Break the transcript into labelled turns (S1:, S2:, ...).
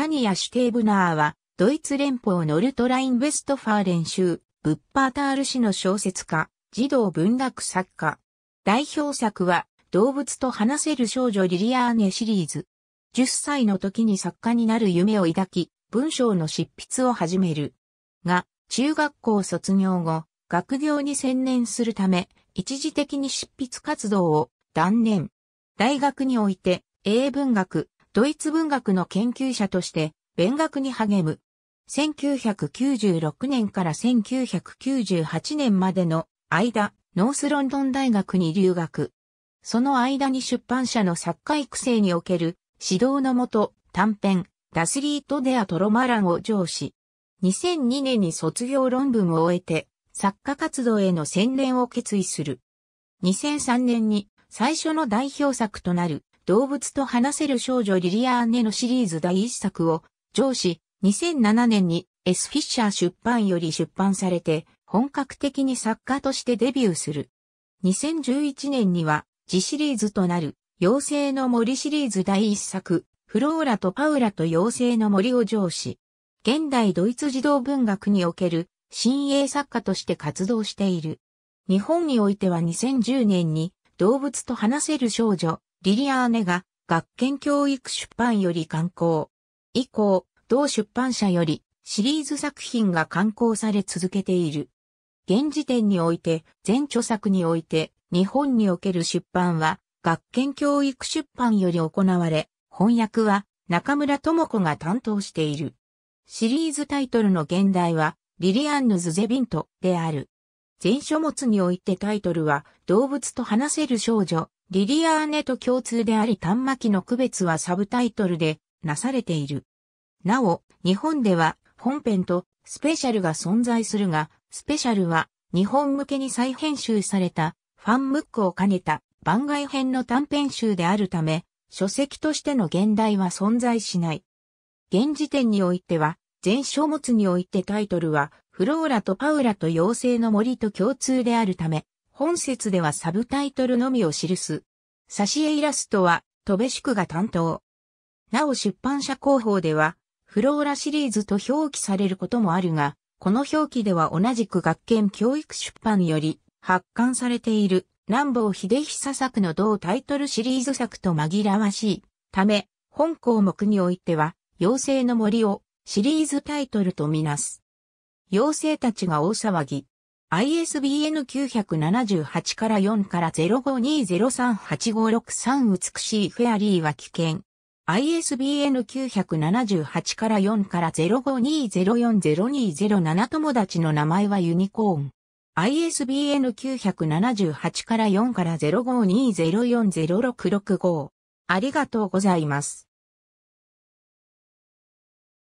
S1: タニア・シュテーブナーは、ドイツ連邦ノルトライン・ウェストファーレン州、ブッパータール市の小説家、児童文学作家。代表作は、動物と話せる少女リリアーネシリーズ。10歳の時に作家になる夢を抱き、文章の執筆を始める。が、中学校卒業後、学業に専念するため、一時的に執筆活動を断念。大学において、英文学、ドイツ文学の研究者として、勉学に励む。1996年から1998年までの間、ノースロンドン大学に留学。その間に出版社の作家育成における指導のもと短編、ダスリート・デア・トロマランを上司。2002年に卒業論文を終えて、作家活動への専念を決意する。2003年に最初の代表作となる動物と話せる少女リリアーネのシリーズ第一作を、上司、2007年に S フィッシャー出版より出版されて、本格的に作家としてデビューする。2011年には、次シリーズとなる、妖精の森シリーズ第一作、フローラとパウラと妖精の森を上司。現代ドイツ児童文学における、新鋭作家として活動している。日本においては2010年に、動物と話せる少女、リリアーネが学研教育出版より刊行。以降、同出版社よりシリーズ作品が刊行され続けている。現時点において、全著作において、日本における出版は、学研教育出版より行われ、翻訳は中村智子が担当している。シリーズタイトルの現代は、リリアンヌ・ズ・ゼビントである。全書物においてタイトルは、動物と話せる少女、リリアーネと共通であり端末の区別はサブタイトルでなされている。なお、日本では本編とスペシャルが存在するが、スペシャルは日本向けに再編集されたファンムックを兼ねた番外編の短編集であるため、書籍としての現代は存在しない。現時点においては、全書物においてタイトルはフローラとパウラと妖精の森と共通であるため、本説ではサブタイトルのみを記す。挿絵イラストは、戸部宿が担当。なお出版社広報では、フローラシリーズと表記されることもあるが、この表記では同じく学研教育出版より発刊されている南坊秀久作の同タイトルシリーズ作と紛らわしいため、本項目においては、妖精の森をシリーズタイトルとみなす。妖精たちが大騒ぎ。ISBN 978から4から0520385663美しいフェアリーは危険。ISBN 978から4から0 5 2 0 4 0 2 0 7友達の名前はユニコーン。ISBN 978から4から0520406665。ありがとうございます。